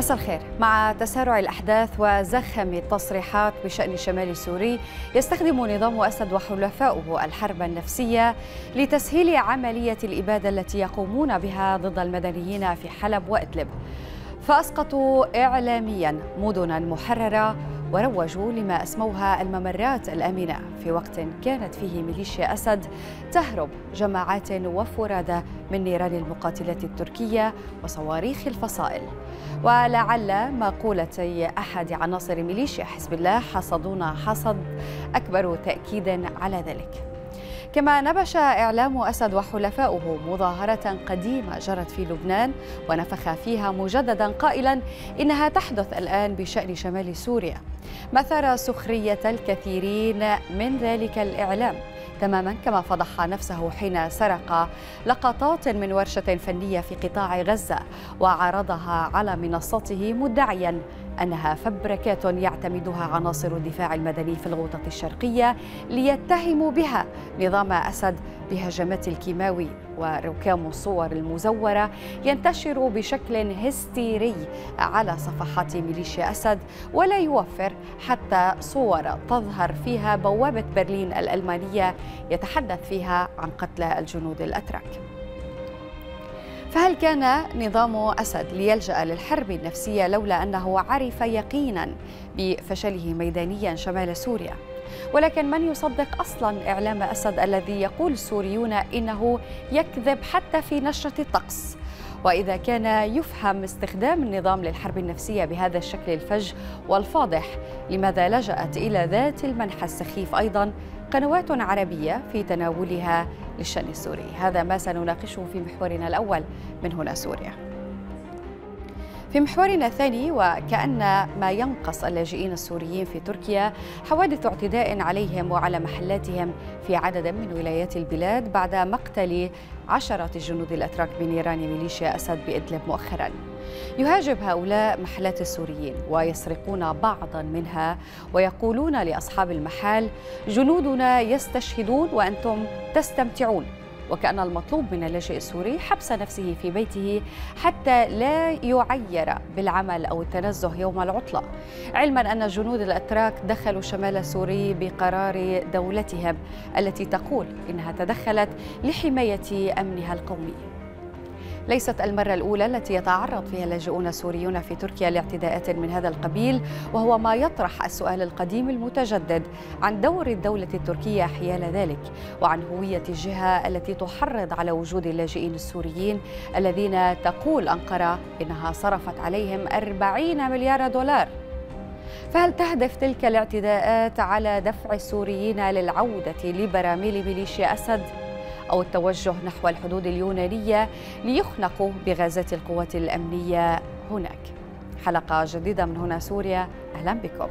مساء الخير مع تسارع الأحداث وزخم التصريحات بشأن الشمال السوري يستخدم نظام أسد وحلفاؤه الحرب النفسية لتسهيل عملية الإبادة التي يقومون بها ضد المدنيين في حلب وإدلب فأسقطوا إعلاميا مدنا محررة وروجوا لما أسموها الممرات الأمنة في وقت كانت فيه ميليشيا أسد تهرب جماعات وفرادى من نيران المقاتلات التركية وصواريخ الفصائل ولعل مقولتي أحد عناصر ميليشيا حزب الله حصدونا حصد أكبر تأكيدا على ذلك كما نبش إعلام أسد وحلفاؤه مظاهرة قديمة جرت في لبنان ونفخ فيها مجددا قائلا إنها تحدث الآن بشأن شمال سوريا مثار سخرية الكثيرين من ذلك الإعلام تماما كما فضح نفسه حين سرق لقطات من ورشة فنية في قطاع غزة وعرضها على منصته مدعيا أنها فبركات يعتمدها عناصر الدفاع المدني في الغوطة الشرقية ليتهموا بها نظام أسد بهجمات الكيماوي وركام الصور المزورة ينتشر بشكل هستيري على صفحات ميليشيا أسد ولا يوفر حتى صور تظهر فيها بوابة برلين الألمانية يتحدث فيها عن قتل الجنود الأتراك فهل كان نظام أسد ليلجأ للحرب النفسية لولا أنه عرف يقينا بفشله ميدانيا شمال سوريا؟ ولكن من يصدق اصلا اعلام اسد الذي يقول السوريون انه يكذب حتى في نشره الطقس واذا كان يفهم استخدام النظام للحرب النفسيه بهذا الشكل الفج والفاضح لماذا لجات الى ذات المنحى السخيف ايضا قنوات عربية في تناولها للشأن السوري هذا ما سنناقشه في محورنا الأول من هنا سوريا في محورنا الثاني وكأن ما ينقص اللاجئين السوريين في تركيا حوادث اعتداء عليهم وعلى محلاتهم في عدد من ولايات البلاد بعد مقتل عشرة الجنود الأتراك بنيران ميليشيا أسد بإدلب مؤخرا يهاجم هؤلاء محلات السوريين ويسرقون بعضا منها ويقولون لأصحاب المحال جنودنا يستشهدون وأنتم تستمتعون وكأن المطلوب من اللاجئ السوري حبس نفسه في بيته حتى لا يعير بالعمل أو التنزه يوم العطلة علما أن جنود الأتراك دخلوا شمال السوري بقرار دولتهم التي تقول إنها تدخلت لحماية أمنها القومي ليست المرة الأولى التي يتعرض فيها اللاجئون السوريون في تركيا لاعتداءات من هذا القبيل وهو ما يطرح السؤال القديم المتجدد عن دور الدولة التركية حيال ذلك وعن هوية الجهة التي تحرض على وجود اللاجئين السوريين الذين تقول أنقرة إنها صرفت عليهم 40 مليار دولار فهل تهدف تلك الاعتداءات على دفع السوريين للعودة لبراميل ميليشيا أسد؟ أو التوجه نحو الحدود اليونانية ليخنقوا بغازات القوات الأمنية هناك حلقة جديدة من هنا سوريا أهلا بكم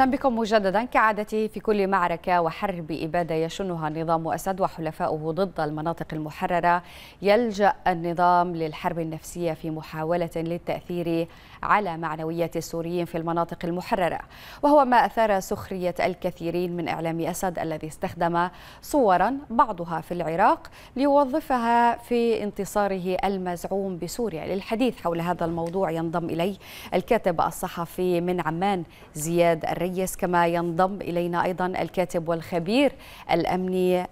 أهلا بكم مجددا كعادته في كل معركة وحرب إبادة يشنها نظام أسد وحلفاؤه ضد المناطق المحررة يلجأ النظام للحرب النفسية في محاولة للتأثير على معنويات السوريين في المناطق المحررة وهو ما أثار سخرية الكثيرين من إعلام أسد الذي استخدم صورا بعضها في العراق ليوظفها في انتصاره المزعوم بسوريا للحديث حول هذا الموضوع ينضم إلي الكاتب الصحفي من عمان زياد الريس كما ينضم إلينا أيضا الكاتب والخبير الأمني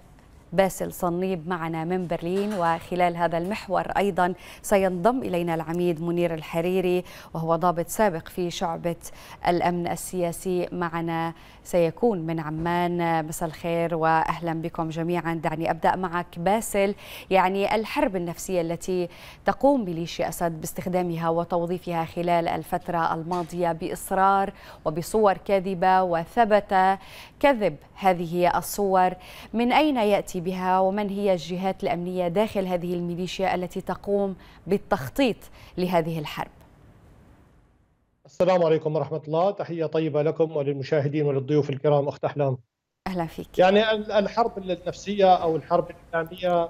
باسل صنيب معنا من برلين وخلال هذا المحور أيضا سينضم إلينا العميد منير الحريري وهو ضابط سابق في شعبة الأمن السياسي معنا سيكون من عمان مساء الخير وأهلا بكم جميعا دعني أبدأ معك باسل يعني الحرب النفسية التي تقوم ميليشيا أسد باستخدامها وتوظيفها خلال الفترة الماضية بإصرار وبصور كاذبة وثبت كذب هذه الصور من أين يأتي بها ومن هي الجهات الأمنية داخل هذه الميليشيا التي تقوم بالتخطيط لهذه الحرب السلام عليكم ورحمة الله تحية طيبة لكم وللمشاهدين وللضيوف الكرام أخت أحلام أهلا فيك يعني الحرب النفسية أو الحرب الإعلامية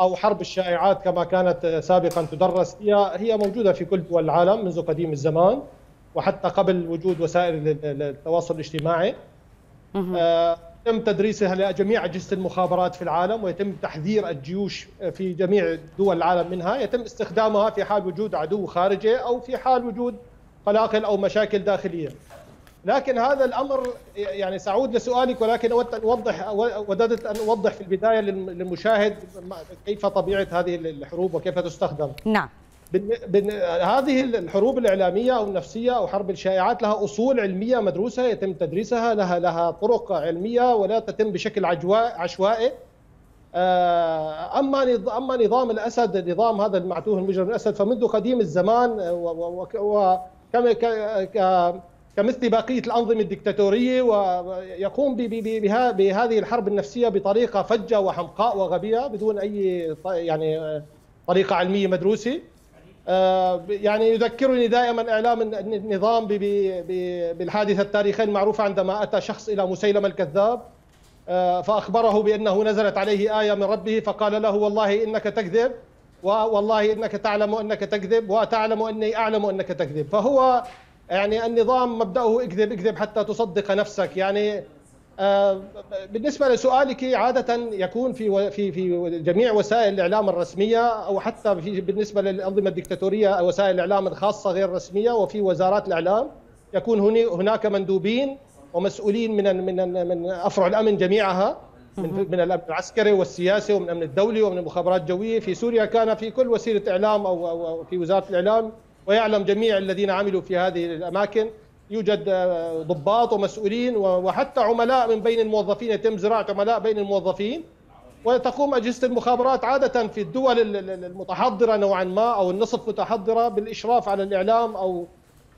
أو حرب الشائعات كما كانت سابقا تدرس هي هي موجودة في كل دول العالم منذ قديم الزمان وحتى قبل وجود وسائل التواصل الاجتماعي يتم تدريسها لجميع أجهزة المخابرات في العالم ويتم تحذير الجيوش في جميع دول العالم منها يتم استخدامها في حال وجود عدو خارجي أو في حال وجود قلاقل أو مشاكل داخلية لكن هذا الأمر يعني سأعود لسؤالك ولكن أود أن أوضح وددت أن أوضح في البداية للمشاهد كيف طبيعة هذه الحروب وكيف تستخدم نعم هذه الحروب الاعلاميه او النفسيه او حرب الشائعات لها اصول علميه مدروسه يتم تدريسها لها لها طرق علميه ولا تتم بشكل عشوائي آه، اما اما نظام الاسد نظام هذا المعتوه المجرم الاسد فمنذ قديم الزمان آه، وكما كمثل بقيه الانظمه الدكتاتوريه ويقوم بهذه الحرب النفسيه بطريقه فجه وحمقاء وغبيه بدون اي يعني آه، طريقه علميه مدروسه آه، يعني يذكرني دائما اعلام النظام بالحادثه التاريخيه المعروفه عندما اتى شخص الى مسيلمه الكذاب آه، فاخبره بانه نزلت عليه ايه من ربه فقال له والله انك تكذب والله انك تعلم انك تكذب وتعلم اني اعلم انك تكذب فهو يعني النظام مبداه اكذب اكذب حتى تصدق نفسك يعني آه، بالنسبه لسؤالك عاده يكون في في في جميع وسائل الاعلام الرسميه او حتى في بالنسبه للانظمه الدكتاتوريه وسائل الاعلام الخاصه غير الرسميه وفي وزارات الاعلام يكون هناك مندوبين ومسؤولين من من من افرع الامن جميعها من من الامن العسكري والسياسي ومن الامن الدولي ومن المخابرات الجويه في سوريا كان في كل وسيله اعلام او في وزاره الاعلام ويعلم جميع الذين عملوا في هذه الاماكن يوجد آه، ضباط ومسؤولين وحتى عملاء من بين الموظفين يتم زراعه عملاء بين الموظفين وتقوم اجهزه المخابرات عاده في الدول المتحضره نوعا ما او النصف متحضره بالاشراف على الاعلام او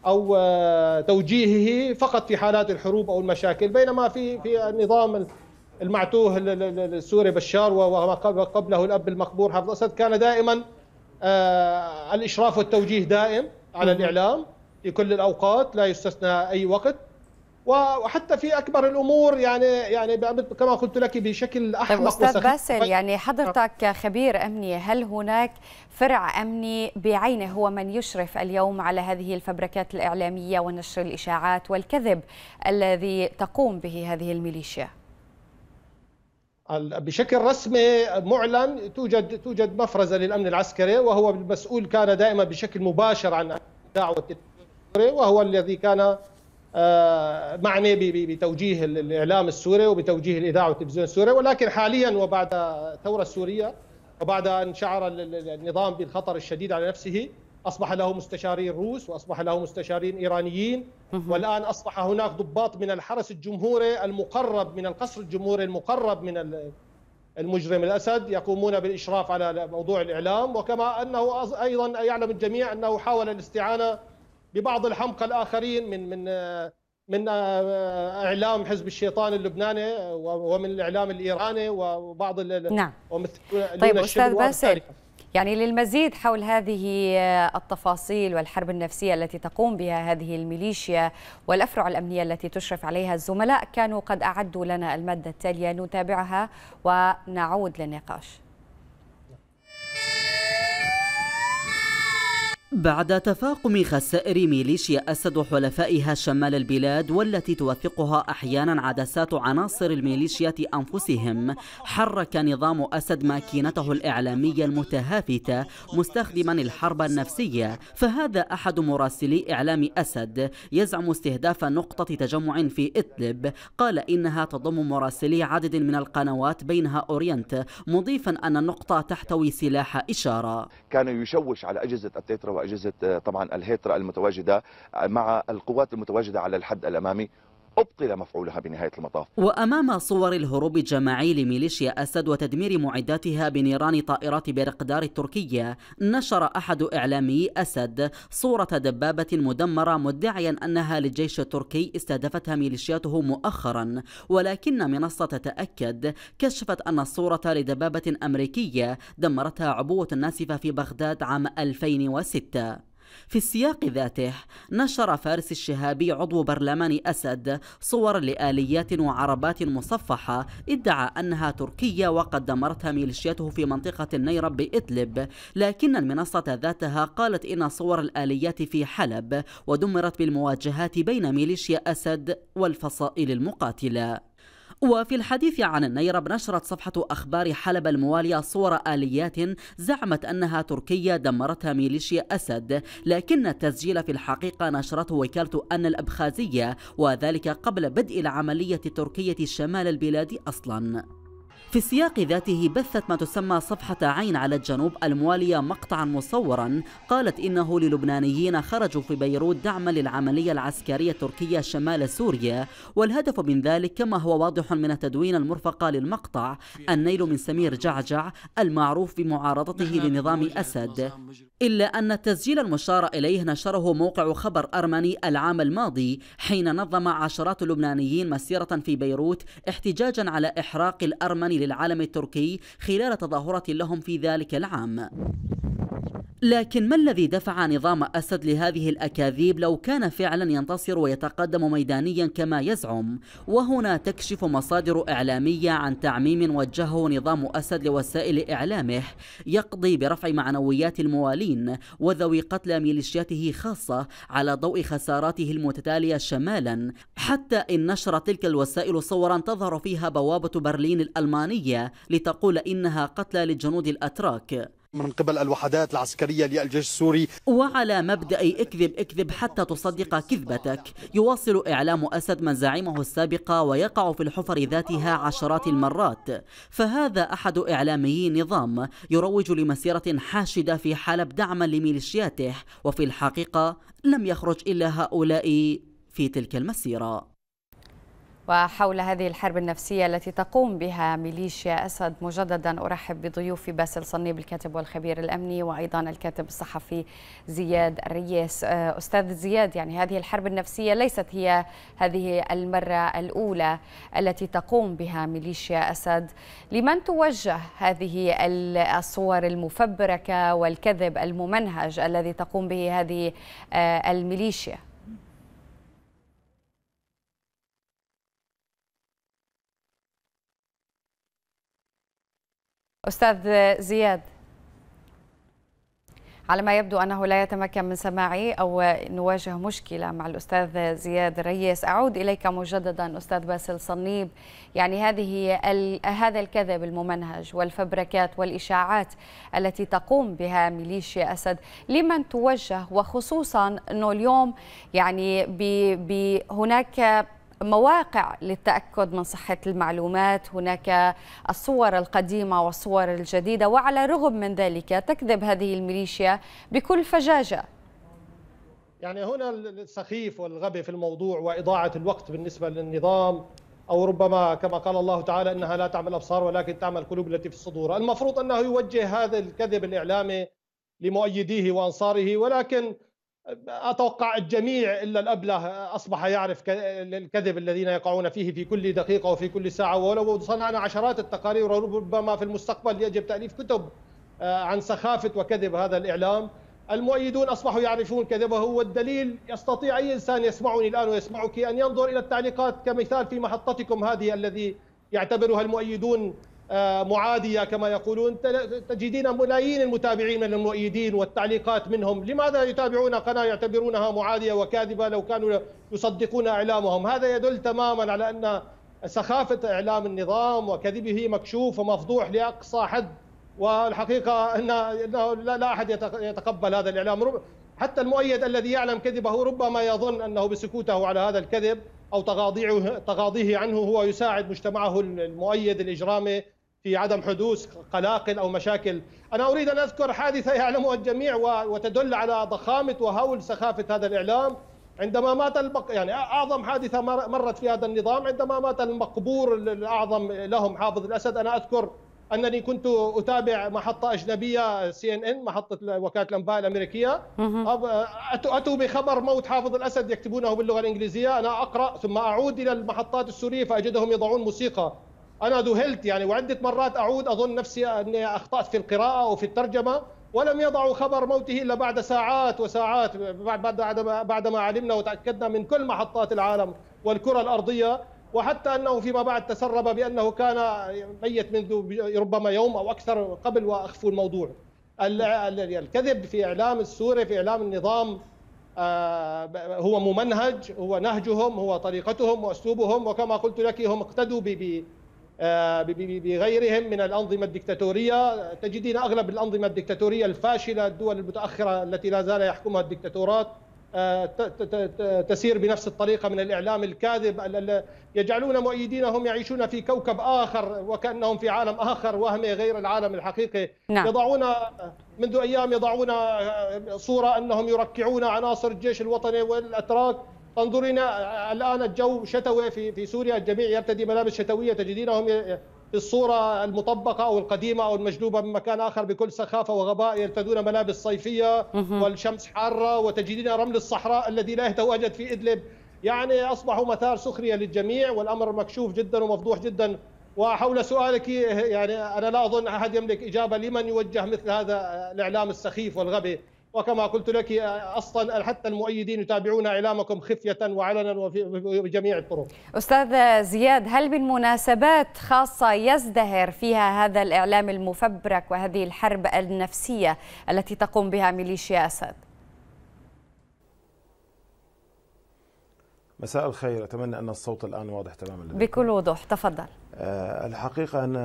او آه، توجيهه فقط في حالات الحروب او المشاكل بينما في في النظام المعتوه السوري بشار وما قبله الاب المقبور حافظ اسد كان دائما آه، الاشراف والتوجيه دائم على الاعلام في كل الاوقات لا يستثنى اي وقت وحتى في اكبر الامور يعني يعني كما قلت لك بشكل احمق طيب استاذ باسل طيب. يعني حضرتك خبير امني هل هناك فرع امني بعينه هو من يشرف اليوم على هذه الفبركات الاعلاميه ونشر الاشاعات والكذب الذي تقوم به هذه الميليشيا؟ بشكل رسمي معلن توجد توجد مفرزه للامن العسكري وهو المسؤول كان دائما بشكل مباشر عن دعوه وهو الذي كان آه، معني بتوجيه الإعلام السوري وبتوجيه الإذاعة والتلفزيون السوري ولكن حاليا وبعد الثورة السورية وبعد أن شعر النظام بالخطر الشديد على نفسه أصبح له مستشارين روس وأصبح له مستشارين إيرانيين والآن أصبح هناك ضباط من الحرس الجمهوري المقرب من القصر الجمهوري المقرب من المجرم الأسد يقومون بالإشراف على موضوع الإعلام وكما أنه أيضا يعلم الجميع أنه حاول الاستعانة ببعض الحمقى الاخرين من من آه، من آه، اعلام حزب الشيطان اللبناني ومن الاعلام الايراني وبعض نعم طيب استاذ باسل يعني للمزيد حول هذه آه، التفاصيل والحرب النفسية التي تقوم بها هذه الميليشيا والأفرع الأمنية التي تشرف عليها الزملاء كانوا قد أعدوا لنا المادة التالية نتابعها ونعود للنقاش بعد تفاقم خسائر ميليشيا أسد وحلفائها شمال البلاد والتي توثقها أحيانا عدسات عناصر الميليشيات أنفسهم حرك نظام أسد ماكينته الإعلامية المتهافتة مستخدما الحرب النفسية فهذا أحد مراسلي إعلام أسد يزعم استهداف نقطة تجمع في إدلب قال إنها تضم مراسلي عدد من القنوات بينها أورينت مضيفا أن النقطة تحتوي سلاح إشارة كان يشوش على أجهزة التترا أجهزة آه، طبعا الهيترا المتواجدة آه، مع القوات المتواجدة على الحد الأمامي أبطل مفعولها بنهاية المطاف وأمام صور الهروب الجماعي لميليشيا أسد وتدمير معداتها بنيران طائرات برقدار التركية نشر أحد إعلامي أسد صورة دبابة مدمرة مدعيا أنها للجيش التركي استهدفتها ميليشياته مؤخرا ولكن منصة تأكد كشفت أن الصورة لدبابة أمريكية دمرتها عبوة ناسفة في بغداد عام 2006 في السياق ذاته نشر فارس الشهابي عضو برلمان أسد صور لآليات وعربات مصفحة ادعى أنها تركية وقد دمرتها ميليشياته في منطقة النيرب بإدلب لكن المنصة ذاتها قالت إن صور الآليات في حلب ودمرت بالمواجهات بين ميليشيا أسد والفصائل المقاتلة وفي الحديث عن النيرب نشرت صفحة أخبار حلب الموالية صور آليات زعمت أنها تركية دمرتها ميليشيا أسد لكن التسجيل في الحقيقة نشرته وكالة أن الأبخازية وذلك قبل بدء العملية التركية شمال البلاد أصلاً في السياق ذاته بثت ما تسمى صفحة عين على الجنوب الموالية مقطعا مصورا قالت إنه للبنانيين خرجوا في بيروت دعما للعملية العسكرية التركية شمال سوريا والهدف من ذلك كما هو واضح من التدوين المرفقة للمقطع النيل من سمير جعجع المعروف بمعارضته لنظام أسد إلا أن التسجيل المشار إليه نشره موقع خبر أرمني العام الماضي حين نظم عشرات اللبنانيين مسيرة في بيروت احتجاجا على إحراق الأرمني للعالم التركي خلال تظاهرة لهم في ذلك العام لكن ما الذي دفع نظام أسد لهذه الأكاذيب لو كان فعلا ينتصر ويتقدم ميدانيا كما يزعم وهنا تكشف مصادر إعلامية عن تعميم وجهه نظام أسد لوسائل إعلامه يقضي برفع معنويات الموالين وذوي قتلى ميليشياته خاصة على ضوء خساراته المتتالية شمالا حتى إن نشرت تلك الوسائل صورا تظهر فيها بوابة برلين الألمانية لتقول إنها قتلى للجنود الأتراك من قبل الوحدات العسكرية للجيش السوري وعلى مبدأ اكذب اكذب حتى تصدق كذبتك يواصل إعلام أسد من زعيمه السابقة ويقع في الحفر ذاتها عشرات المرات فهذا أحد إعلامي نظام يروج لمسيرة حاشدة في حلب دعما لميليشياته وفي الحقيقة لم يخرج إلا هؤلاء في تلك المسيرة وحول هذه الحرب النفسية التي تقوم بها ميليشيا أسد مجددا أرحب بضيوفي باسل صنيب الكاتب والخبير الأمني وأيضا الكاتب الصحفي زياد الرياس آه، أستاذ زياد يعني هذه الحرب النفسية ليست هي هذه المرة الأولى التي تقوم بها ميليشيا أسد لمن توجه هذه الصور المفبركة والكذب الممنهج الذي تقوم به هذه آه، الميليشيا أستاذ زياد على ما يبدو أنه لا يتمكن من سماعي أو نواجه مشكلة مع الأستاذ زياد ريس أعود إليك مجددا أستاذ باسل صنيب يعني هذه هذا الكذب الممنهج والفبركات والإشاعات التي تقوم بها ميليشيا أسد لمن توجه وخصوصا أنه اليوم يعني ب... ب... هناك مواقع للتأكد من صحة المعلومات هناك الصور القديمة والصور الجديدة وعلى الرغم من ذلك تكذب هذه الميليشيا بكل فجاجة يعني هنا السخيف والغبي في الموضوع وإضاعة الوقت بالنسبة للنظام أو ربما كما قال الله تعالى إنها لا تعمل أبصار ولكن تعمل القلوب التي في الصدور المفروض أنه يوجه هذا الكذب الإعلامي لمؤيديه وأنصاره ولكن اتوقع الجميع الا الابله اصبح يعرف الكذب الذين يقعون فيه في كل دقيقه وفي كل ساعه ولو صنعنا عشرات التقارير ربما في المستقبل يجب تاليف كتب آه، عن سخافه وكذب هذا الاعلام المؤيدون اصبحوا يعرفون كذبه والدليل يستطيع اي انسان يسمعني الان ويسمعك ان ينظر الى التعليقات كمثال في محطتكم هذه الذي يعتبرها المؤيدون آه، معاديه كما يقولون تجدين ملايين المتابعين من المؤيدين والتعليقات منهم لماذا يتابعون قناه يعتبرونها معاديه وكاذبه لو كانوا يصدقون اعلامهم هذا يدل تماما على ان سخافه اعلام النظام وكذبه مكشوف ومفضوح لاقصى حد والحقيقه انه لا احد يتقبل هذا الاعلام حتى المؤيد الذي يعلم كذبه ربما يظن انه بسكوته على هذا الكذب او تغاضيه تغاضيه عنه هو يساعد مجتمعه المؤيد الاجرامي في عدم حدوث قلاقل او مشاكل، انا اريد ان اذكر حادثه يعلمها الجميع وتدل على ضخامه وهول سخافه هذا الاعلام عندما مات البق... يعني اعظم حادثه مرت في هذا النظام عندما مات المقبور الاعظم لهم حافظ الاسد، انا اذكر انني كنت اتابع محطه اجنبيه سي ان ان محطه وكاله الانباء الامريكيه اتوا بخبر موت حافظ الاسد يكتبونه باللغه الانجليزيه انا اقرا ثم اعود الى المحطات السوريه فاجدهم يضعون موسيقى انا ذهلت يعني وعده مرات اعود اظن نفسي اني اخطات في القراءه او في الترجمه ولم يضعوا خبر موته الا بعد ساعات وساعات بعد بعد ما علمنا وتاكدنا من كل محطات العالم والكره الارضيه وحتى انه فيما بعد تسرب بانه كان ميت منذ ربما يوم او اكثر قبل واخفوا الموضوع الكذب في اعلام السوري في اعلام النظام آه، هو ممنهج هو نهجهم هو طريقتهم واسلوبهم وكما قلت لك هم اقتدوا آه، بغيرهم من الأنظمة الدكتاتورية تجدين أغلب الأنظمة الدكتاتورية الفاشلة الدول المتأخرة التي لا زال يحكمها الدكتاتورات آه، تسير بنفس الطريقة من الإعلام الكاذب يجعلون مؤيدينهم يعيشون في كوكب آخر وكأنهم في عالم آخر وهمي غير العالم الحقيقي نعم. يضعون منذ أيام يضعون آه، صورة أنهم يركعون عناصر الجيش الوطني والأتراك انظرينا الان الجو شتوي في في سوريا الجميع يرتدي ملابس شتويه تجدينهم في الصوره المطبقه او القديمه او المجلوبه من مكان اخر بكل سخافه وغباء يرتدون ملابس صيفيه والشمس حاره وتجدين رمل الصحراء الذي لا يتواجد في ادلب يعني اصبحوا مثار سخريه للجميع والامر مكشوف جدا ومفضوح جدا وحول سؤالك يعني انا لا اظن احد يملك اجابه لمن يوجه مثل هذا الاعلام السخيف والغبي وكما قلت لك اصلا حتى المؤيدين يتابعون اعلامكم خفيه وعلنا وفي جميع الطرق. استاذ زياد هل من مناسبات خاصه يزدهر فيها هذا الاعلام المفبرك وهذه الحرب النفسيه التي تقوم بها ميليشيا اسد؟ مساء الخير اتمنى ان الصوت الان واضح تماما بكل وضوح تفضل. آه، الحقيقه ان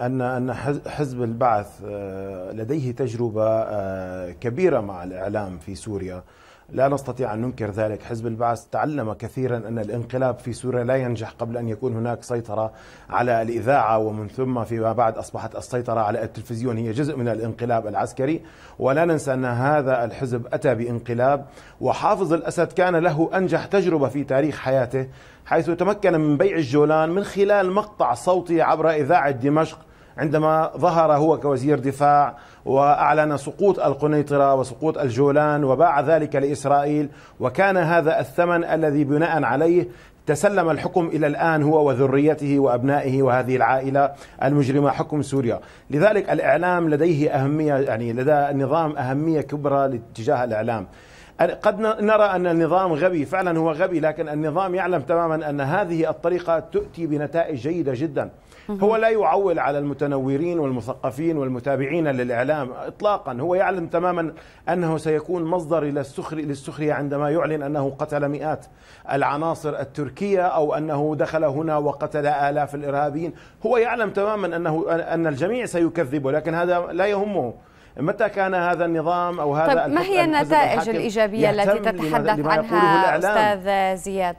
ان ان حزب البعث آه، لديه تجربه آه، كبيره مع الاعلام في سوريا لا نستطيع أن ننكر ذلك حزب البعث تعلم كثيرا أن الانقلاب في سوريا لا ينجح قبل أن يكون هناك سيطرة على الإذاعة ومن ثم فيما بعد أصبحت السيطرة على التلفزيون هي جزء من الانقلاب العسكري ولا ننسى أن هذا الحزب أتى بانقلاب وحافظ الأسد كان له أنجح تجربة في تاريخ حياته حيث تمكن من بيع الجولان من خلال مقطع صوتي عبر إذاعة دمشق عندما ظهر هو كوزير دفاع واعلن سقوط القنيطره وسقوط الجولان وباع ذلك لاسرائيل وكان هذا الثمن الذي بناء عليه تسلم الحكم الى الان هو وذريته وابنائه وهذه العائله المجرمه حكم سوريا، لذلك الاعلام لديه اهميه يعني لدى النظام اهميه كبرى لاتجاه الاعلام. قد نرى ان النظام غبي، فعلا هو غبي لكن النظام يعلم تماما ان هذه الطريقه تؤتي بنتائج جيده جدا. هو لا يعول على المتنورين والمثقفين والمتابعين للإعلام إطلاقا هو يعلم تماما أنه سيكون مصدر للسخرية عندما يعلن أنه قتل مئات العناصر التركية أو أنه دخل هنا وقتل آلاف الإرهابيين هو يعلم تماما أنه أن الجميع سيكذب ولكن هذا لا يهمه متى كان هذا النظام او هذا طيب ما هي النتائج الايجابيه التي تتحدث عنها استاذ زياد؟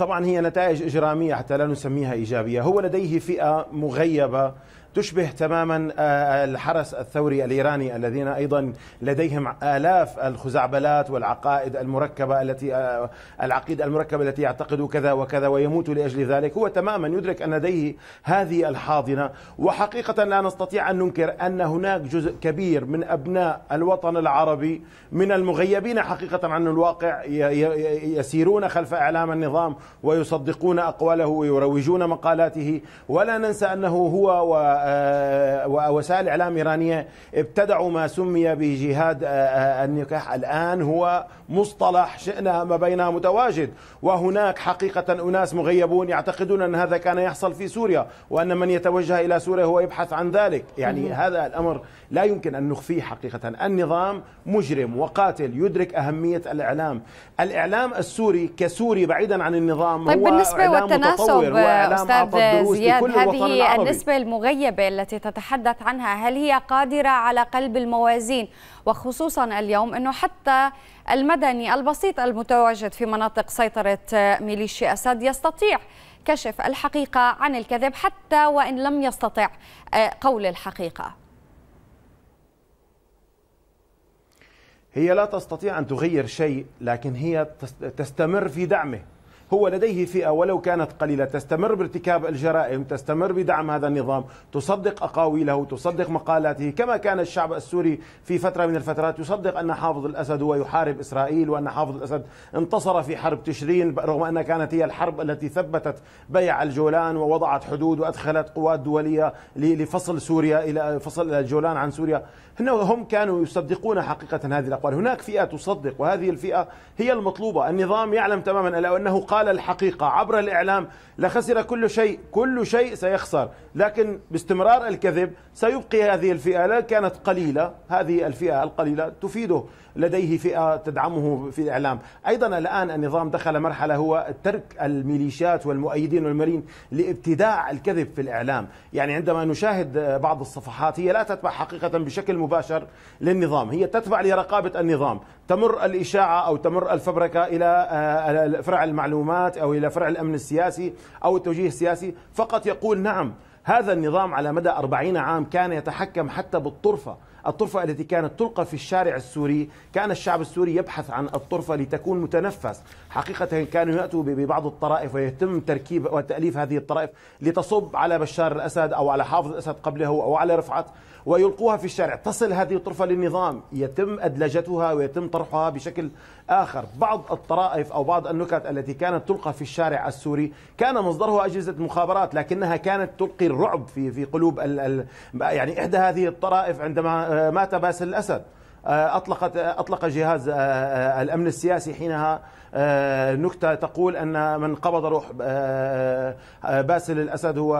طبعا هي نتائج إجرامية حتى لا نسميها إيجابية هو لديه فئة مغيبة تشبه تماما آه، آه، الحرس الثوري الايراني الذين ايضا لديهم الاف الخزعبلات والعقائد المركبه التي آه، العقيده المركبه التي يعتقد كذا وكذا ويموت لاجل ذلك هو تماما يدرك ان لديه هذه الحاضنه وحقيقه لا نستطيع ان ننكر ان هناك جزء كبير من ابناء الوطن العربي من المغيبين حقيقه عن الواقع يسيرون خلف اعلام النظام ويصدقون اقواله ويروجون مقالاته ولا ننسى انه هو و آه، ووسائل اعلام ايرانيه ابتدعوا ما سمي بجهاد آه، آه، النكاح الان هو مصطلح شئنا ما بينها متواجد وهناك حقيقه اناس مغيبون يعتقدون ان هذا كان يحصل في سوريا وان من يتوجه الى سوريا هو يبحث عن ذلك يعني هذا الامر لا يمكن ان نخفيه حقيقه النظام مجرم وقاتل يدرك اهميه الاعلام الاعلام السوري كسوري بعيدا عن النظام طيب هو بالنسبه والتناسب استاذ زياد هذه النسبه المغيبه النيابة التي تتحدث عنها هل هي قادرة على قلب الموازين وخصوصا اليوم أنه حتى المدني البسيط المتواجد في مناطق سيطرة ميليشيا أسد يستطيع كشف الحقيقة عن الكذب حتى وإن لم يستطع آه، قول الحقيقة هي لا تستطيع أن تغير شيء لكن هي تستمر في دعمه هو لديه فئة ولو كانت قليلة تستمر بارتكاب الجرائم تستمر بدعم هذا النظام تصدق أقاويله تصدق مقالاته كما كان الشعب السوري في فترة من الفترات يصدق أن حافظ الأسد هو يحارب إسرائيل وأن حافظ الأسد انتصر في حرب تشرين رغم أن كانت هي الحرب التي ثبتت بيع الجولان ووضعت حدود وأدخلت قوات دولية لفصل سوريا إلى فصل الجولان عن سوريا هم كانوا يصدقون حقيقة هذه الأقوال هناك فئة تصدق وهذه الفئة هي المطلوبة النظام يعلم تماما لو أنه قال قال الحقيقة عبر الإعلام لخسر كل شيء كل شيء سيخسر لكن باستمرار الكذب سيبقي هذه الفئة لو كانت قليلة هذه الفئة القليلة تفيده لديه فئة تدعمه في الإعلام أيضا الآن النظام دخل مرحلة هو ترك الميليشيات والمؤيدين والمرين لابتداع الكذب في الإعلام يعني عندما نشاهد بعض الصفحات هي لا تتبع حقيقة بشكل مباشر للنظام هي تتبع لرقابة النظام تمر الإشاعة أو تمر الفبركة إلى آه، فرع المعلومات أو إلى فرع الأمن السياسي أو التوجيه السياسي فقط يقول نعم هذا النظام على مدى أربعين عام كان يتحكم حتى بالطرفة الطرفة التي كانت تلقى في الشارع السوري كان الشعب السوري يبحث عن الطرفة لتكون متنفس حقيقة كانوا يأتوا ببعض الطرائف ويتم تركيب وتأليف هذه الطرائف لتصب على بشار الأسد أو على حافظ الأسد قبله أو على رفعت ويلقوها في الشارع تصل هذه الطرفة للنظام يتم أدلجتها ويتم طرحها بشكل آخر بعض الطرائف أو بعض النكت التي كانت تلقى في الشارع السوري كان مصدرها أجهزة مخابرات لكنها كانت تلقي الرعب في في قلوب ال ال يعني إحدى هذه الطرائف عندما آه، مات باسل الأسد آه، أطلقت آه، أطلق جهاز الأمن السياسي حينها نكتة تقول أن من قبض روح باسل الأسد هو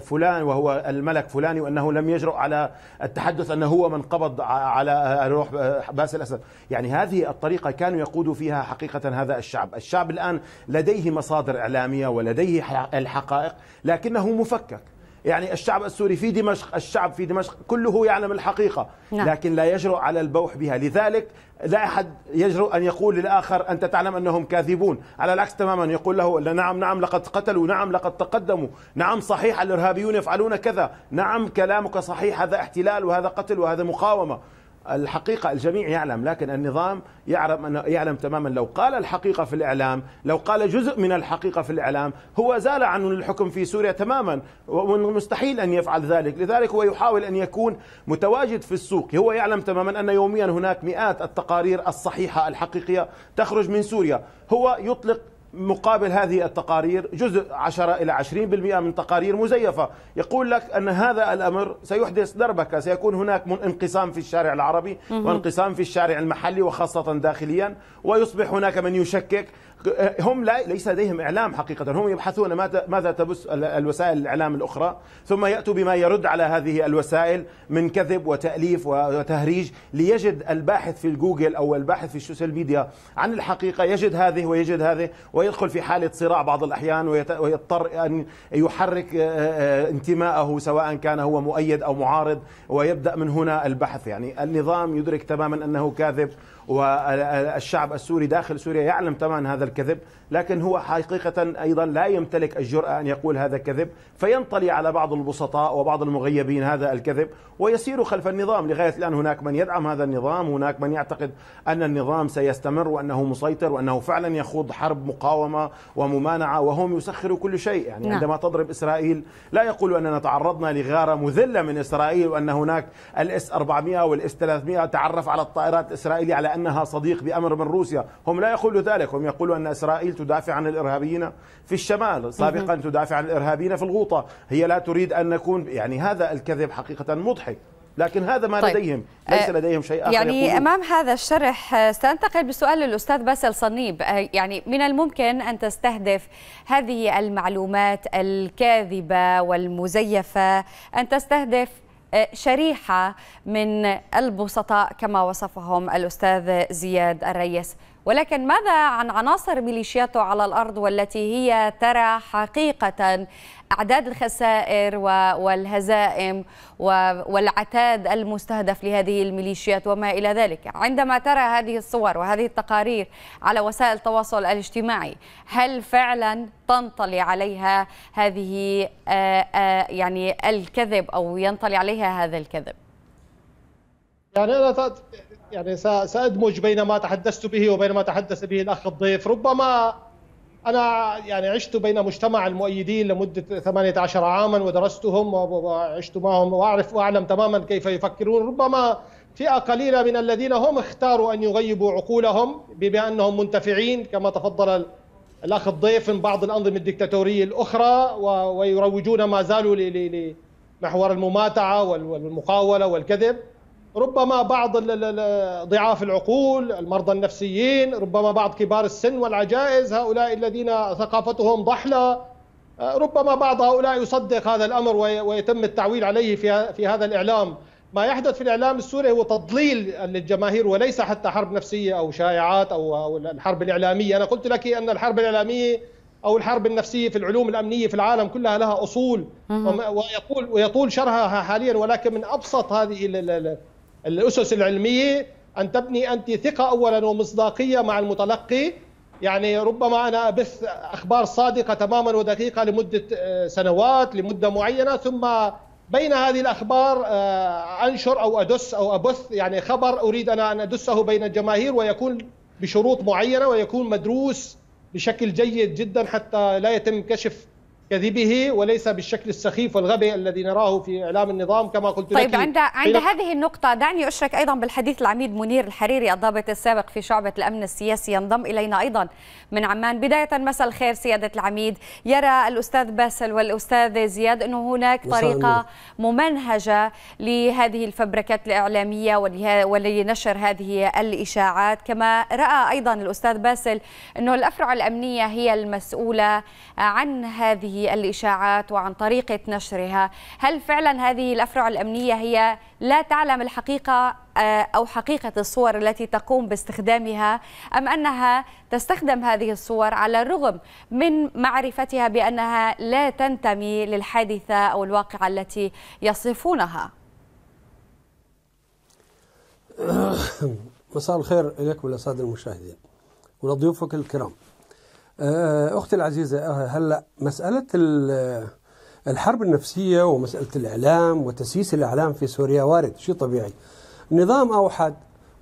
فلان وهو الملك فلاني وأنه لم يجرؤ على التحدث أنه هو من قبض على روح باسل الأسد يعني هذه الطريقة كانوا يقودوا فيها حقيقة هذا الشعب الشعب الآن لديه مصادر إعلامية ولديه الحقائق لكنه مفكك يعني الشعب السوري في دمشق الشعب في دمشق كله يعلم الحقيقة نعم. لكن لا يجرؤ على البوح بها لذلك لا أحد يجرؤ أن يقول للآخر أنت تعلم أنهم كاذبون على العكس تماما يقول له نعم نعم لقد قتلوا نعم لقد تقدموا نعم صحيح الإرهابيون يفعلون كذا نعم كلامك صحيح هذا احتلال وهذا قتل وهذا مقاومة الحقيقة الجميع يعلم لكن النظام يعلم يعلم تماما لو قال الحقيقة في الإعلام لو قال جزء من الحقيقة في الإعلام هو زال عن الحكم في سوريا تماما ومستحيل أن يفعل ذلك لذلك هو يحاول أن يكون متواجد في السوق هو يعلم تماما أن يوميا هناك مئات التقارير الصحيحة الحقيقية تخرج من سوريا هو يطلق مقابل هذه التقارير جزء 10 إلى 20% من تقارير مزيفة يقول لك أن هذا الأمر سيحدث دربكة سيكون هناك انقسام في الشارع العربي وانقسام في الشارع المحلي وخاصة داخليا ويصبح هناك من يشكك أه، هم لا ليس لديهم اعلام حقيقه هم يبحثون ماذا تبث الوسائل الاعلام الاخرى ثم ياتوا بما يرد على هذه الوسائل من كذب وتاليف وتهريج ليجد الباحث في الجوجل او الباحث في السوشيال ميديا عن الحقيقه يجد هذه ويجد هذه ويدخل في حاله صراع بعض الاحيان ويضطر ان يحرك أه، أه، انتماءه سواء كان هو مؤيد او معارض ويبدا من هنا البحث يعني النظام يدرك تماما انه كاذب والشعب السوري داخل سوريا يعلم ثمن هذا الكذب لكن هو حقيقة أيضا لا يمتلك الجرأة أن يقول هذا كذب فينطلي على بعض البسطاء وبعض المغيبين هذا الكذب ويسير خلف النظام لغاية الآن هناك من يدعم هذا النظام هناك من يعتقد أن النظام سيستمر وأنه مسيطر وأنه فعلا يخوض حرب مقاومة وممانعة وهم يسخروا كل شيء يعني نعم. عندما تضرب إسرائيل لا يقولوا أننا تعرضنا لغارة مذلة من إسرائيل وأن هناك الإس 400 والإس 300 تعرف على الطائرات الإسرائيلية على أنها صديق بأمر من روسيا هم لا يقولوا ذلك هم يقولوا أن إسرائيل تدافع عن الإرهابيين في الشمال سابقا تدافع عن الإرهابيين في الغوطة هي لا تريد أن نكون يعني هذا الكذب حقيقة مضحك لكن هذا ما طيب. لديهم آه، ليس لديهم شيء آخر يعني يقوله. أمام هذا الشرح آه، سأنتقل بسؤال للأستاذ باسل صنيب آه، يعني من الممكن أن تستهدف هذه المعلومات الكاذبة والمزيفة أن تستهدف شريحة من البسطاء كما وصفهم الأستاذ زياد الريس ولكن ماذا عن عناصر ميليشياته على الأرض والتي هي ترى حقيقة أعداد الخسائر والهزائم والعتاد المستهدف لهذه الميليشيات وما إلى ذلك عندما ترى هذه الصور وهذه التقارير على وسائل التواصل الاجتماعي هل فعلا تنطلي عليها هذه آه، آه، يعني الكذب أو ينطلي عليها هذا الكذب يعني انا يعني سادمج بين ما تحدثت به وبين ما تحدث به الاخ الضيف ربما انا يعني عشت بين مجتمع المؤيدين لمده 18 عاما ودرستهم وعشت معهم واعرف واعلم تماما كيف يفكرون ربما فئه قليله من الذين هم اختاروا ان يغيبوا عقولهم بما انهم منتفعين كما تفضل الاخ الضيف من بعض الانظمه الدكتاتوريه الاخرى ويروجون ما زالوا لمحور المماتعه والمقاوله والكذب ربما بعض ضعاف العقول المرضى النفسيين ربما بعض كبار السن والعجائز هؤلاء الذين ثقافتهم ضحلة آه، ربما بعض هؤلاء يصدق هذا الأمر ويتم التعويل عليه في هذا الإعلام ما يحدث في الإعلام السوري هو تضليل للجماهير وليس حتى حرب نفسية أو شائعات أو الحرب الإعلامية أنا قلت لك أن الحرب الإعلامية أو الحرب النفسية في العلوم الأمنية في العالم كلها لها أصول ويطول, ويطول شرحها حاليا ولكن من أبسط هذه الأسس العلمية أن تبني أنت ثقة أولا ومصداقية مع المتلقي يعني ربما أنا أبث أخبار صادقة تماما ودقيقة لمدة آه، سنوات لمدة معينة ثم بين هذه الأخبار آه، أنشر أو أدس أو أبث يعني خبر أريد أنا أن أدسه بين الجماهير ويكون بشروط معينة ويكون مدروس بشكل جيد جدا حتى لا يتم كشف كذبه وليس بالشكل السخيف والغبي الذي نراه في إعلام النظام كما قلت طيب لك عند عند هذه النقطة دعني أشرك أيضا بالحديث العميد منير الحريري الضابط السابق في شعبة الأمن السياسي ينضم إلينا أيضا من عمان بداية مساء الخير سيادة العميد يرى الأستاذ باسل والأستاذ زياد أنه هناك طريقة ممنهجة لهذه الفبركات الإعلامية ولنشر هذه الإشاعات كما رأى أيضا الأستاذ باسل أنه الأفرع الأمنية هي المسؤولة عن هذه الإشاعات وعن طريقة نشرها هل فعلا هذه الأفرع الأمنية هي لا تعلم الحقيقة آه، أو حقيقة الصور التي تقوم باستخدامها أم أنها تستخدم هذه الصور على الرغم من معرفتها بأنها لا تنتمي للحادثة أو الواقعة التي يصفونها مساء الخير إليكم الأساتذة المشاهدين ولضيوفك الكرام آه، أختي العزيزة آه، هلأ مسألة الحرب النفسية ومسألة الإعلام وتسييس الإعلام في سوريا وارد شيء طبيعي نظام أوحد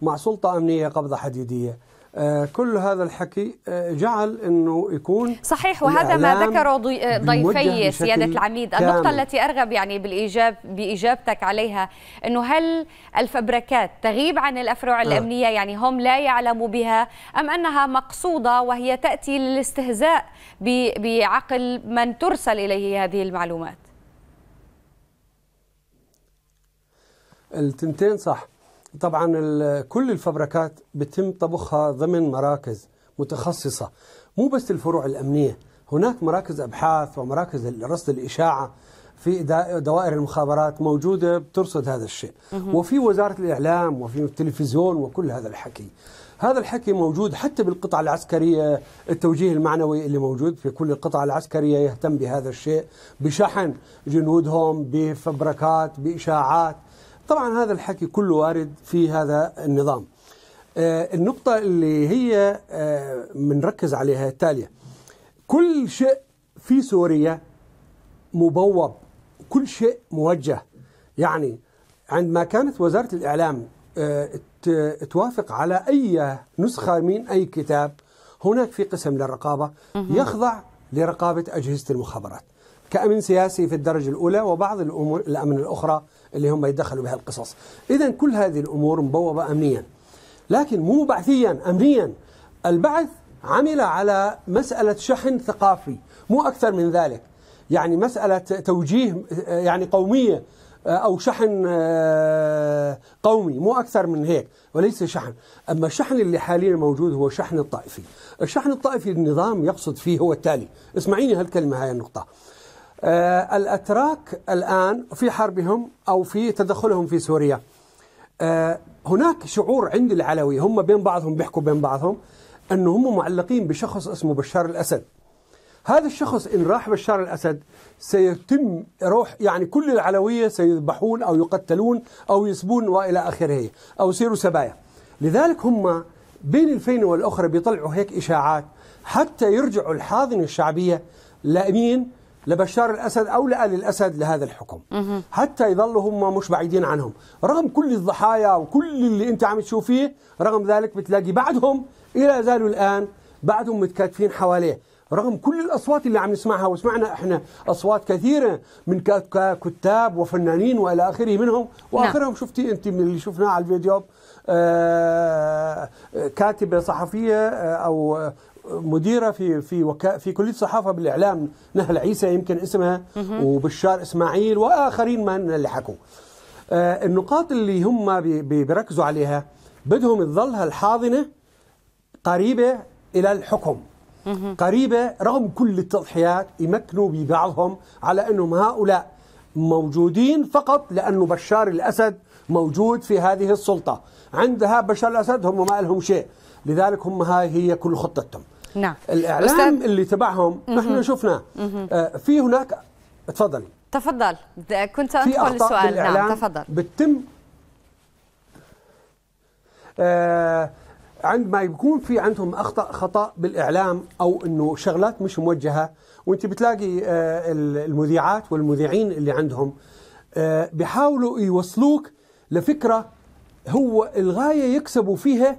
مع سلطة أمنية قبضة حديدية آه، كل هذا الحكي آه، جعل انه يكون صحيح وهذا ما ذكره آه، ضيفي سياده العميد كامل. النقطه التي ارغب يعني بالاجاب باجابتك عليها انه هل الفبركات تغيب عن الافرع الامنيه آه. يعني هم لا يعلموا بها ام انها مقصوده وهي تاتي للاستهزاء بعقل من ترسل اليه هذه المعلومات التنتين صح طبعا كل الفبركات بتم طبخها ضمن مراكز متخصصة مو بس الفروع الأمنية هناك مراكز أبحاث ومراكز رصد الإشاعة في دوائر المخابرات موجودة بترصد هذا الشيء وفي وزارة الإعلام وفي التلفزيون وكل هذا الحكي هذا الحكي موجود حتى بالقطع العسكرية التوجيه المعنوي اللي موجود في كل القطع العسكرية يهتم بهذا الشيء بشحن جنودهم بفبركات بإشاعات طبعا هذا الحكي كله وارد في هذا النظام آه، النقطة اللي هي بنركز آه، عليها التالية كل شيء في سوريا مبوب كل شيء موجه يعني عندما كانت وزارة الإعلام آه، توافق على أي نسخة من أي كتاب هناك في قسم للرقابة يخضع لرقابة أجهزة المخابرات كأمن سياسي في الدرجة الأولى وبعض الأمور الأمن الأخرى اللي هم يدخلوا بها القصص إذا كل هذه الأمور مبوبة أمنيا لكن مو بعثيا أمنيا البعث عمل على مسألة شحن ثقافي مو أكثر من ذلك يعني مسألة توجيه يعني قومية آه، أو شحن آه، قومي مو أكثر من هيك وليس شحن أما الشحن اللي حاليا موجود هو شحن الطائفي الشحن الطائفي النظام يقصد فيه هو التالي اسمعيني هالكلمة هاي النقطة آه، الأتراك الآن في حربهم أو في تدخلهم في سوريا آه، هناك شعور عند العلوي هم بين بعضهم بيحكوا بين بعضهم أنه هم معلقين بشخص اسمه بشار الأسد هذا الشخص إن راح بشار الأسد سيتم روح يعني كل العلوية سيذبحون أو يقتلون أو يسبون وإلى آخره أو يصيروا سبايا لذلك هم بين الفين والأخرى بيطلعوا هيك إشاعات حتى يرجعوا الحاضنة الشعبية لأمين لبشار الأسد أو لآل الأسد لهذا الحكم حتى يظلوا هم مش بعيدين عنهم رغم كل الضحايا وكل اللي أنت عم تشوفيه رغم ذلك بتلاقي بعدهم إلى زالوا الآن بعدهم متكاتفين حواليه رغم كل الأصوات اللي عم نسمعها وسمعنا إحنا أصوات كثيرة من كتاب وفنانين وإلى آخره منهم وآخرهم نعم. شفتي أنت من اللي شفناه على الفيديو آه كاتبة صحفية آه، أو مديره في في وكا في كليه الصحافه بالاعلام نهل عيسى يمكن اسمها وبشار اسماعيل واخرين من اللي حكوا آه، النقاط اللي هم بيركزوا عليها بدهم تظلها الحاضنه قريبه الى الحكم قريبه رغم كل التضحيات يمكنوا ببعضهم على انهم هؤلاء موجودين فقط لانه بشار الاسد موجود في هذه السلطه عندها بشار الاسد هم ما لهم شيء لذلك هم هاي هي كل خطتهم نعم الاعلام أستاذ... اللي تبعهم نحن شفناه آه في هناك تفضلي تفضل كنت انتقل السؤال نعم تفضل بتتم آه عندما يكون في عندهم اخطاء خطا بالاعلام او انه شغلات مش موجهه وانت بتلاقي آه المذيعات والمذيعين اللي عندهم آه بيحاولوا يوصلوك لفكره هو الغايه يكسبوا فيها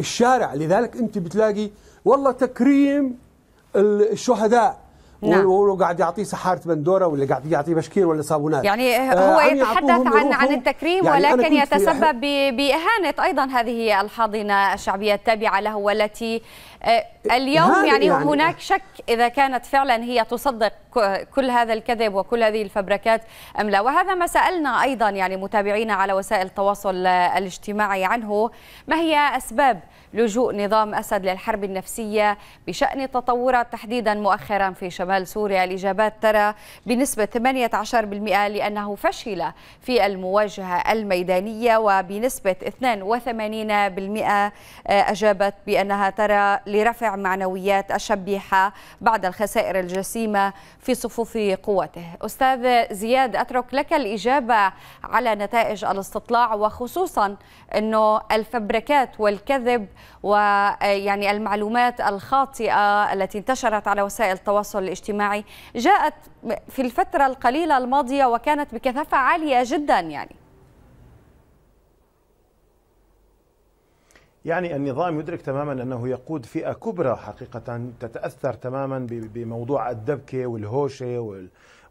الشارع لذلك انت بتلاقي والله تكريم الشهداء نعم. وقاعد يعطيه سحاره بندوره ولا قاعد يعطيه بشكير ولا صابونات يعني آه، آه، هو يتحدث عن عن التكريم يعني ولكن يتسبب باهانه ايضا هذه الحاضنه الشعبيه التابعه له والتي آه، اليوم يعني, يعني هناك شك إذا كانت فعلا هي تصدق كل هذا الكذب وكل هذه الفبركات أم لا وهذا ما سألنا أيضا يعني متابعينا على وسائل التواصل الاجتماعي عنه ما هي أسباب لجوء نظام أسد للحرب النفسية بشأن تطورات تحديدا مؤخرا في شمال سوريا الإجابات ترى بنسبة 18% لأنه فشل في المواجهة الميدانية وبنسبة 82% آه، أجابت بأنها ترى لرفع معنويات الشبيحة بعد الخسائر الجسيمة في صفوف قوته أستاذ زياد أترك لك الإجابة على نتائج الاستطلاع وخصوصا أنه الفبركات والكذب ويعني آه، المعلومات الخاطئة التي انتشرت على وسائل التواصل الاجتماعي جاءت في الفترة القليلة الماضية وكانت بكثافة عالية جدا يعني يعني النظام يدرك تماما انه يقود فئه كبرى حقيقه تتاثر تماما بموضوع الدبكه والهوشه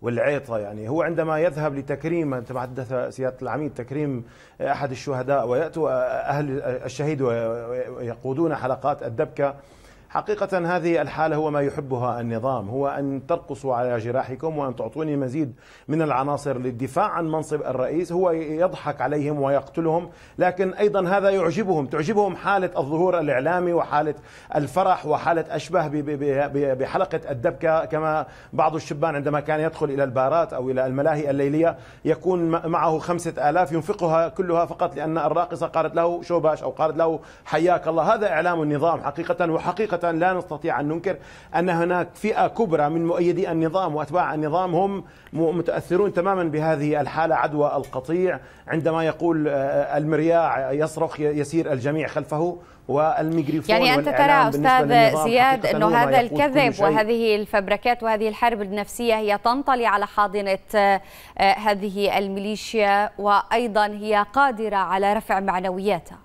والعيطه يعني هو عندما يذهب لتكريم كما حدث سياده العميد تكريم احد الشهداء وياتوا اهل الشهيد ويقودون حلقات الدبكه حقيقة هذه الحالة هو ما يحبها النظام هو أن ترقصوا على جراحكم وأن تعطوني مزيد من العناصر للدفاع عن منصب الرئيس هو يضحك عليهم ويقتلهم لكن أيضا هذا يعجبهم تعجبهم حالة الظهور الإعلامي وحالة الفرح وحالة أشبه بحلقة الدبكة كما بعض الشبان عندما كان يدخل إلى البارات أو إلى الملاهي الليلية يكون معه خمسة آلاف ينفقها كلها فقط لأن الراقصة قالت له شوباش أو قالت له حياك الله هذا إعلام النظام حقيقة وحقيقة لا نستطيع أن ننكر أن هناك فئة كبرى من مؤيدي النظام وأتباع النظام هم متأثرون تماما بهذه الحالة عدوى القطيع عندما يقول آه، آه، المرياع يصرخ يسير الجميع خلفه والميجريفون يعني انت ترى استاذ زياد انه هذا الكذب وهذه الفبركات وهذه الحرب النفسيه هي تنطلي على حاضنه آه، هذه الميليشيا وايضا هي قادره على رفع معنوياتها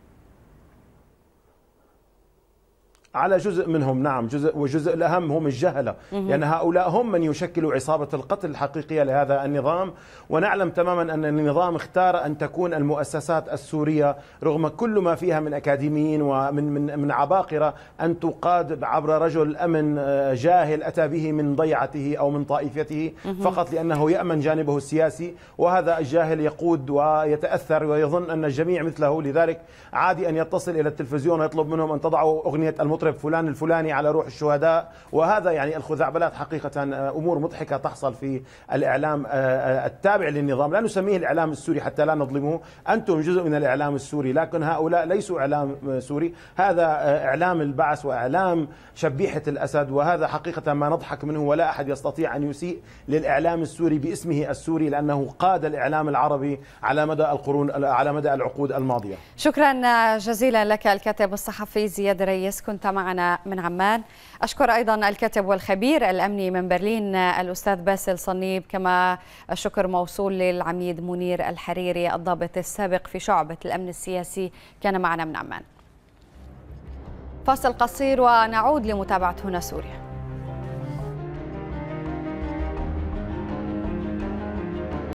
على جزء منهم نعم جزء وجزء الأهم هم الجهلة لأن يعني هؤلاء هم من يشكلوا عصابة القتل الحقيقية لهذا النظام ونعلم تماما أن النظام اختار أن تكون المؤسسات السورية رغم كل ما فيها من أكاديميين ومن من من عباقرة أن تقاد عبر رجل أمن آه، جاهل أتى به من ضيعته أو من طائفته فقط لأنه يأمن جانبه السياسي وهذا الجاهل يقود ويتأثر ويظن أن الجميع مثله لذلك عادي أن يتصل إلى التلفزيون ويطلب منهم أن تضعوا أغنية المطرب المطرب فلان الفلاني على روح الشهداء وهذا يعني الخزعبلات حقيقة آه، أمور مضحكة تحصل في الإعلام آه، آه، التابع للنظام لا نسميه الإعلام السوري حتى لا نظلمه أنتم جزء من الإعلام السوري لكن هؤلاء ليسوا إعلام سوري هذا إعلام البعث وإعلام شبيحة الأسد وهذا حقيقة ما نضحك منه ولا أحد يستطيع أن يسيء للإعلام السوري باسمه السوري لأنه قاد الإعلام العربي على مدى القرون على مدى العقود الماضية شكرا جزيلا لك الكاتب الصحفي زياد ريس كنت معنا من عمان أشكر أيضا الكاتب والخبير الأمني من برلين الأستاذ باسل صنيب كما الشكر موصول للعميد منير الحريري الضابط السابق في شعبة الأمن السياسي كان معنا من عمان فاصل قصير ونعود لمتابعة هنا سوريا